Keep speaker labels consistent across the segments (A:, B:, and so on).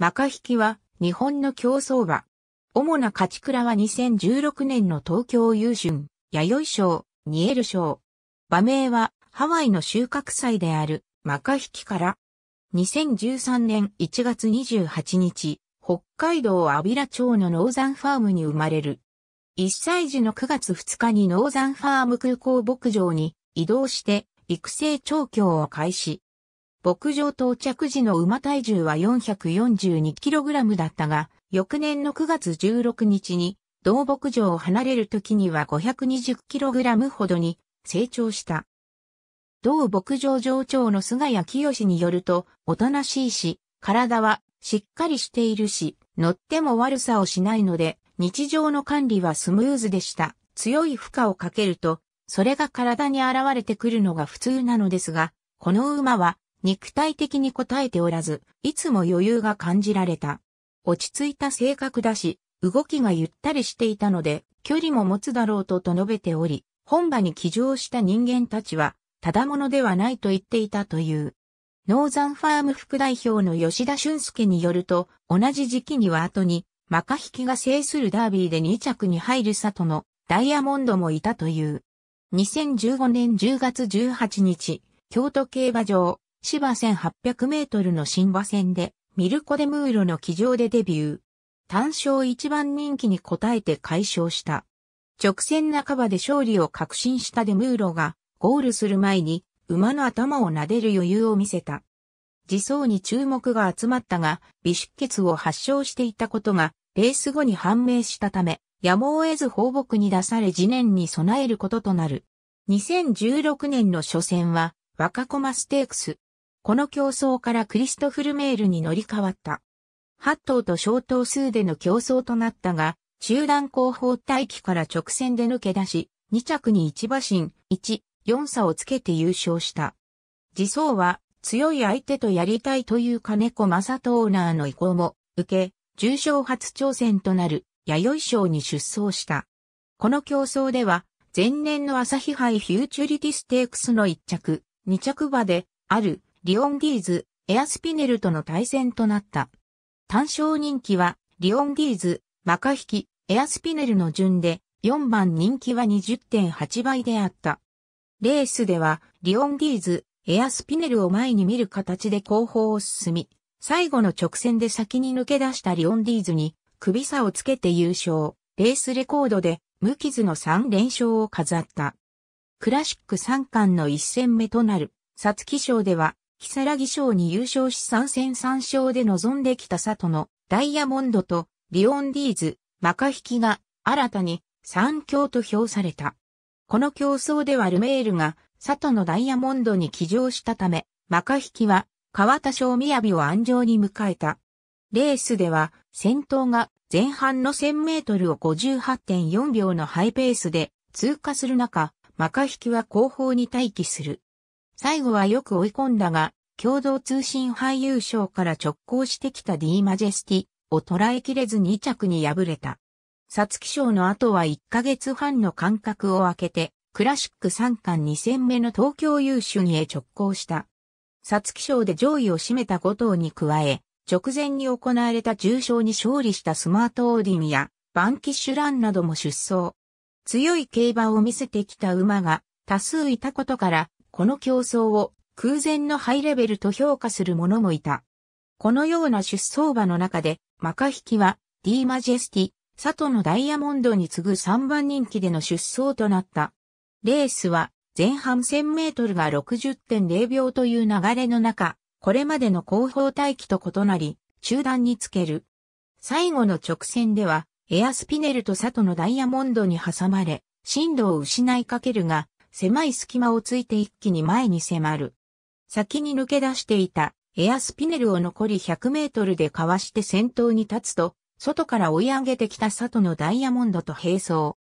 A: マカヒキは日本の競走馬。主な勝ち倉は2016年の東京優春、弥生賞、ニエル賞。馬名はハワイの収穫祭であるマカヒキから。2013年1月28日、北海道アビラ町のノーザンファームに生まれる。1歳児の9月2日にノーザンファーム空港牧場に移動して育成調教を開始。牧場到着時の馬体重は 442kg だったが、翌年の9月16日に、同牧場を離れる時には 520kg ほどに成長した。同牧場場長の菅谷清によると、おとなしいし、体はしっかりしているし、乗っても悪さをしないので、日常の管理はスムーズでした。強い負荷をかけると、それが体に現れてくるのが普通なのですが、この馬は肉体的に応えておらず、いつも余裕が感じられた。落ち着いた性格だし、動きがゆったりしていたので、距離も持つだろうとと述べており、本場に帰乗した人間たちは、ただものではないと言っていたという。ノーザンファーム副代表の吉田俊介によると、同じ時期には後に、マカヒキが制するダービーで2着に入る里のダイヤモンドもいたという。2015年10月18日、京都競馬場、芝1800メートルの新馬戦で、ミルコ・デ・ムーロの騎乗でデビュー。単勝一番人気に応えて解消した。直線半ばで勝利を確信したデ・ムーロが、ゴールする前に、馬の頭を撫でる余裕を見せた。自走に注目が集まったが、微出血を発症していたことが、レース後に判明したため、やむを得ず放牧に出され次年に備えることとなる。2016年の初戦は、若駒ステークス、この競争からクリストフル・メールに乗り換わった。8頭と小頭数での競争となったが、中段後方待機から直線で抜け出し、2着に1馬身、1、4差をつけて優勝した。自走は、強い相手とやりたいという金子正人オーナーの意向も受け、重賞初挑戦となる弥生賞に出走した。この競争では、前年の朝日杯フューチュリティステークスの1着、2着馬で、あるリオンディーズ、エアスピネルとの対戦となった。単勝人気は、リオンディーズ、マカヒキ、エアスピネルの順で、4番人気は20.8倍であった。レースでは、リオンディーズ、エアスピネルを前に見る形で後方を進み、最後の直線で先に抜け出したリオンディーズに、首差をつけて優勝、レースレコードで、無傷の3連勝を飾った。クラシック3冠の1戦目となる、サツキ賞では、木更木賞に優勝し3戦3勝で臨んできた佐藤のダイヤモンドとリオンディーズ、マカヒキが新たに3強と評された。この競争ではルメールが佐藤のダイヤモンドに騎乗したため、マカヒキは川田賞雅を安城に迎えた。レースでは先頭が前半の1000メートルを58.4秒のハイペースで通過する中、マカヒキは後方に待機する。最後はよく追い込んだが、共同通信俳優賞から直行してきた D マジェスティを捉えきれず2着に敗れた。サツキ賞の後は1ヶ月半の間隔を空けて、クラシック3巻2戦目の東京優秀にへ直行した。サツキ賞で上位を占めた5頭に加え、直前に行われた重賞に勝利したスマートオーディンやバンキッシュランなども出走。強い競馬を見せてきた馬が多数いたことからこの競争を空前のハイレベルと評価する者もいた。このような出走馬の中で、マカヒキは、ディーマジェスティ、佐藤のダイヤモンドに次ぐ3番人気での出走となった。レースは、前半1000メートルが60.0秒という流れの中、これまでの後方待機と異なり、中断につける。最後の直線では、エアスピネルと佐藤のダイヤモンドに挟まれ、進路を失いかけるが、狭い隙間をついて一気に前に迫る。先に抜け出していたエアスピネルを残り100メートルでかわして先頭に立つと、外から追い上げてきた里のダイヤモンドと並走。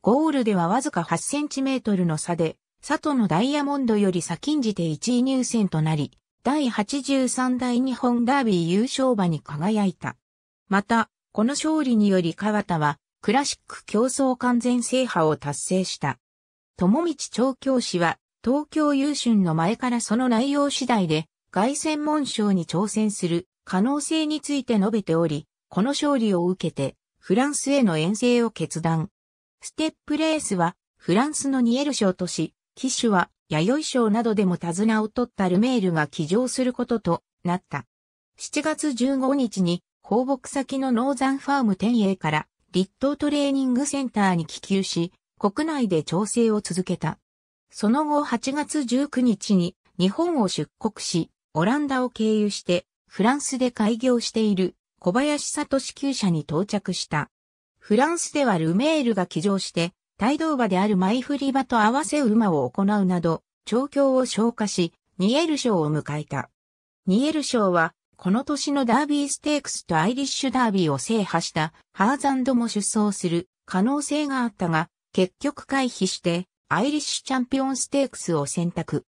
A: ゴールではわずか8センチメートルの差で、里のダイヤモンドより先んじて1位入選となり、第83代日本ダービー優勝馬に輝いた。また、この勝利により川田は、クラシック競争完全制覇を達成した。友道調教師は、東京優春の前からその内容次第で、外専門賞に挑戦する可能性について述べており、この勝利を受けて、フランスへの遠征を決断。ステップレースは、フランスのニエル賞とし、騎手は、弥生賞などでも手綱を取ったルメールが騎乗することとなった。7月15日に、放牧先のノーザンファーム天栄から、立東トレーニングセンターに帰球し、国内で調整を続けた。その後8月19日に日本を出国し、オランダを経由してフランスで開業している小林里支給者に到着した。フランスではルメールが起乗して、帯同馬であるマイフリバと合わせ馬を行うなど、調教を消化し、ニエル賞を迎えた。ニエル賞は、この年のダービーステークスとアイリッシュダービーを制覇したハーザンドも出走する可能性があったが、結局回避して、アイリッシュチャンピオンステークスを選択。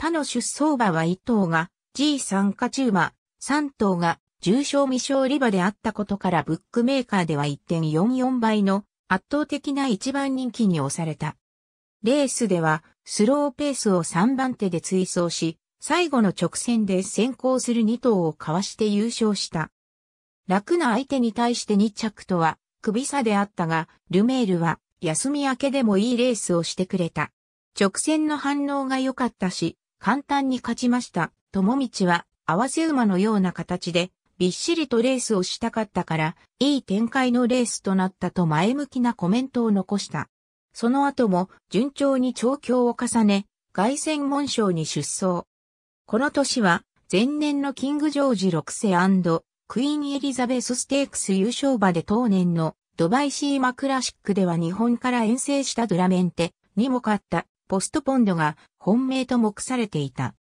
A: 他の出走馬は1頭が G3 ューマ、3頭が重賞未勝利馬であったことからブックメーカーでは1.44倍の圧倒的な一番人気に押された。レースではスローペースを3番手で追走し、最後の直線で先行する2頭をかわして優勝した。楽な相手に対して2着とは、首差であったが、ルメールは休み明けでもいいレースをしてくれた。直線の反応が良かったし、簡単に勝ちました。友道は合わせ馬のような形で、びっしりとレースをしたかったから、いい展開のレースとなったと前向きなコメントを残した。その後も順調に調教を重ね、外戦門賞に出走。この年は、前年のキングジョージ6世クイーンエリザベスステークス優勝馬で当年のドバイシーマクラシックでは日本から遠征したドラメンテにも勝ったポストポンドが本命と目されていた。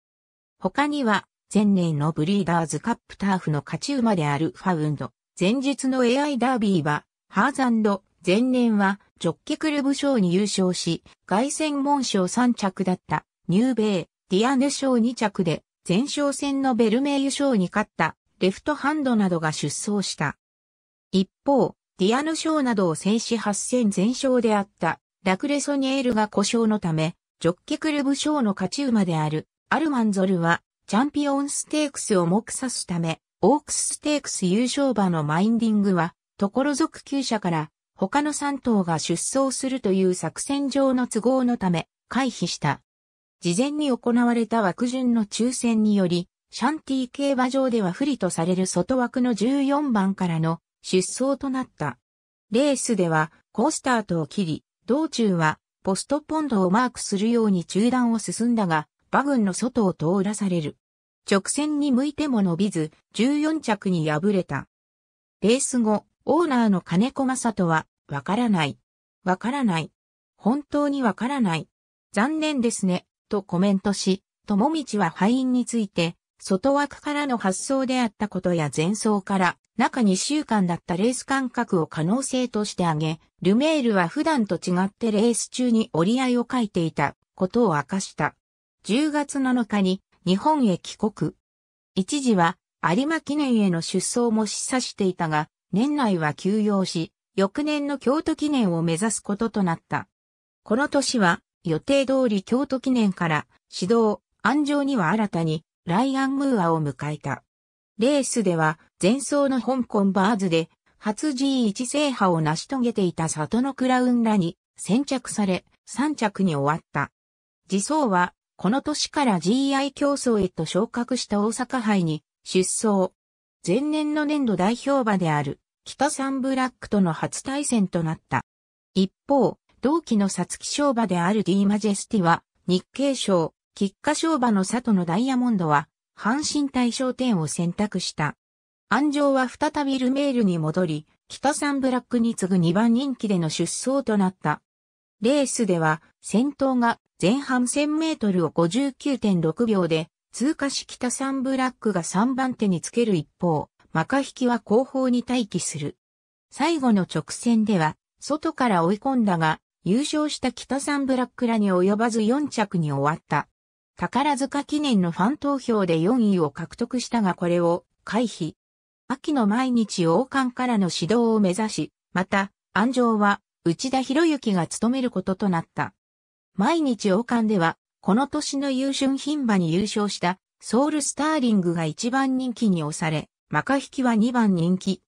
A: 他には前年のブリーダーズカップターフの勝ち馬であるファウンド、前日の AI ダービーはハーザンド、前年はジョッキクルブ賞に優勝し、凱旋門賞3着だったニューベイ、ディアネ賞2着で前哨戦のベルメイユ賞に勝ったレフトハンドなどが出走した。一方、ディアヌ賞などを制死8戦全勝であったラクレソニエールが故障のため、ジョッケクルブ賞の勝ち馬であるアルマンゾルはチャンピオンステークスを目指すため、オークスステークス優勝馬のマインディングは、ところ属厩車から他の3頭が出走するという作戦上の都合のため回避した。事前に行われた枠順の抽選により、シャンティ競馬場では不利とされる外枠の14番からの出走となった。レースではコースタートを切り、道中はポストポンドをマークするように中段を進んだが、馬群の外を通らされる。直線に向いても伸びず、14着に敗れた。レース後、オーナーの金子正人は、わからない。わからない。本当にわからない。残念ですね、とコメントし、友道は敗因について、外枠からの発想であったことや前奏から中2週間だったレース間隔を可能性として挙げ、ルメールは普段と違ってレース中に折り合いを書いていたことを明かした。10月7日に日本へ帰国。一時は有馬記念への出走も示唆していたが、年内は休養し、翌年の京都記念を目指すこととなった。この年は予定通り京都記念から指導、安城には新たにライアン・ムーアを迎えた。レースでは前走の香港バーズで初 G1 制覇を成し遂げていた里のクラウンらに先着され3着に終わった。次走はこの年から GI 競争へと昇格した大阪杯に出走。前年の年度代表馬である北三ブラックとの初対戦となった。一方、同期の皐月賞馬である D マジェスティは日経賞、菊花賞馬の里のダイヤモンドは阪神大賞点を選択した。安城は再びルメールに戻り、北三ブラックに次ぐ2番人気での出走となった。レースでは、先頭が前半1000メートルを59.6秒で、通過し北三ブラックが3番手につける一方、マカヒキは後方に待機する。最後の直線では、外から追い込んだが、優勝した北三ブラックらに及ばず4着に終わった。宝塚記念のファン投票で4位を獲得したがこれを回避。秋の毎日王冠からの指導を目指し、また、安城は内田博之が務めることとなった。毎日王冠では、この年の優春品馬に優勝したソウルスターリングが1番人気に押され、マカヒキは2番人気。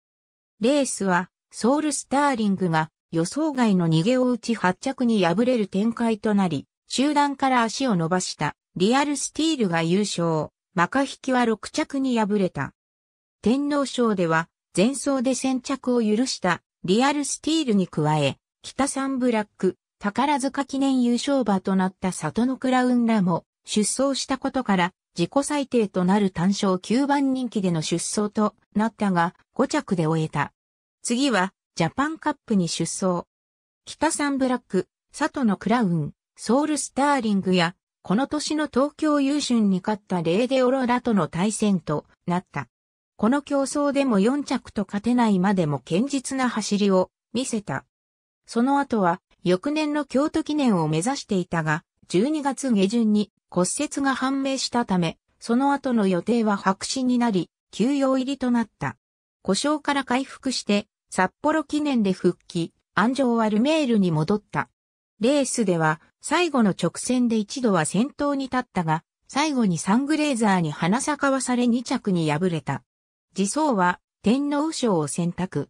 A: レースは、ソウルスターリングが予想外の逃げを打ち発着に敗れる展開となり、集団から足を伸ばしたリアルスティールが優勝、マカヒキは6着に敗れた。天皇賞では、前走で先着を許したリアルスティールに加え、北ンブラック、宝塚記念優勝馬となった里のクラウンらも出走したことから、自己最低となる単勝9番人気での出走となったが、5着で終えた。次は、ジャパンカップに出走。北ンブラック、里のクラウン、ソウルスターリングや、この年の東京優春に勝ったレーデオロラとの対戦となった。この競争でも4着と勝てないまでも堅実な走りを見せた。その後は翌年の京都記念を目指していたが、12月下旬に骨折が判明したため、その後の予定は白紙になり、休養入りとなった。故障から回復して、札幌記念で復帰、安城はルメールに戻った。レースでは、最後の直線で一度は先頭に立ったが、最後にサングレーザーに花かわされ2着に敗れた。自走は天皇賞を選択。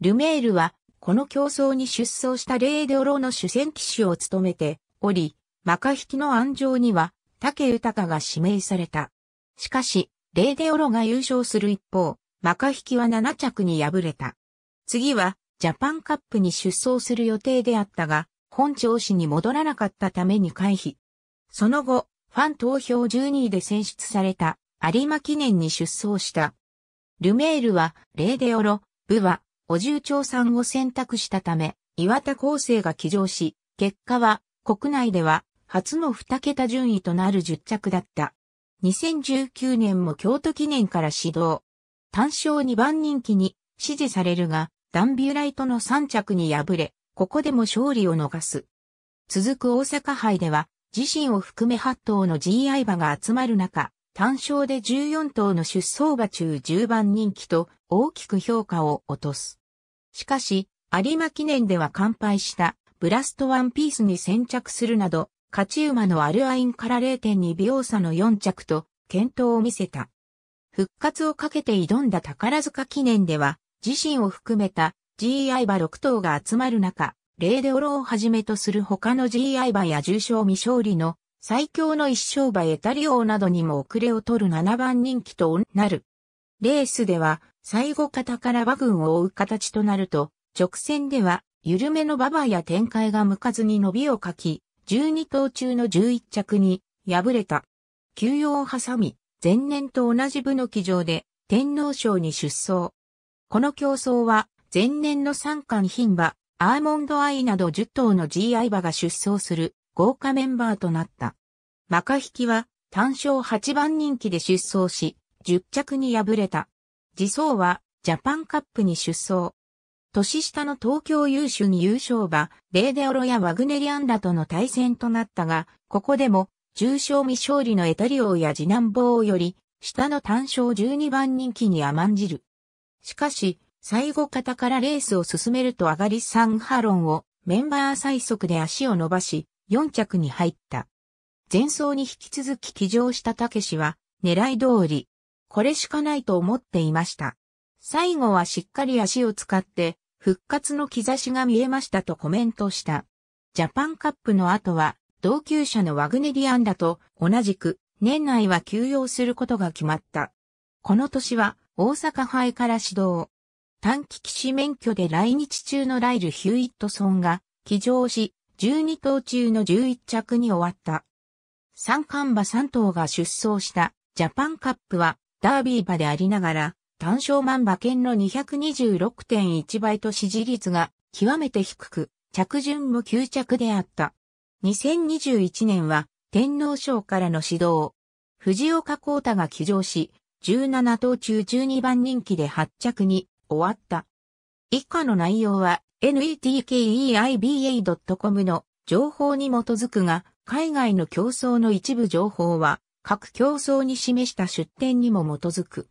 A: ルメールはこの競争に出走したレーデオロの主戦騎手を務めており、マカ引きの安城には竹豊が指名された。しかし、レーデオロが優勝する一方、マカ引きは7着に敗れた。次はジャパンカップに出走する予定であったが、本調子に戻らなかったために回避。その後、ファン投票12位で選出された有馬記念に出走した。ルメールは、レーデオロ、ブは、お重長さんを選択したため、岩田厚生が騎乗し、結果は、国内では、初の2桁順位となる10着だった。2019年も京都記念から始動。単勝2番人気に支持されるが、ダンビューライトの3着に敗れ、ここでも勝利を逃す。続く大阪杯では、自身を含め8頭の GI 馬が集まる中、単勝で14頭の出走馬中10番人気と大きく評価を落とす。しかし、有馬記念では完敗したブラストワンピースに先着するなど、勝ち馬のアルアインから0.2秒差の4着と、健闘を見せた。復活をかけて挑んだ宝塚記念では、自身を含めた GI 馬6頭が集まる中、レーデオロをはじめとする他の GI 馬や重賞未勝利の最強の一勝馬エタリオなどにも遅れを取る7番人気となる。レースでは、最後方から馬群を追う形となると、直線では、緩めの馬場や展開が向かずに伸びをかき、12頭中の11着に敗れた。休養を挟み、前年と同じ部の騎乗で天皇賞に出走。この競争は前年の三冠牝馬、アーモンドアイなど10頭の GI 馬が出走する豪華メンバーとなった。マカヒキは単勝8番人気で出走し、10着に敗れた。自走はジャパンカップに出走。年下の東京優秀に優勝馬、レーデオロやワグネリアンらとの対戦となったが、ここでも重賞未勝利のエタリオや次男坊より、下の単勝12番人気に甘んじる。しかし、最後方からレースを進めると上がりサンハロンをメンバー最速で足を伸ばし、4着に入った。前走に引き続き騎乗したたけしは、狙い通り、これしかないと思っていました。最後はしっかり足を使って、復活の兆しが見えましたとコメントした。ジャパンカップの後は、同級者のワグネリアンだと同じく、年内は休養することが決まった。この年は、大阪杯から始動。短期騎士免許で来日中のライル・ヒューイットソンが騎乗し、12頭中の11着に終わった。三冠馬3頭が出走したジャパンカップはダービー馬でありながら単勝万馬券の226.1倍と支持率が極めて低く着順も9着であった。2021年は天皇賞からの指導。藤岡光太が騎乗し、17頭中12番人気で8着に終わった。以下の内容は netkeiba.com の情報に基づくが、海外の競争の一部情報は、各競争に示した出典にも基づく。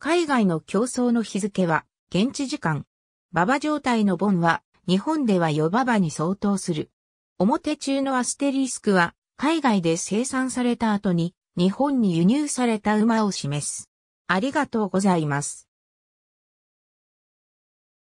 A: 海外の競争の日付は、現地時間。馬場状態の盆は、日本ではヨババに相当する。表中のアステリスクは、海外で生産された後に、日本に輸入された馬を示す。ありがとうございます。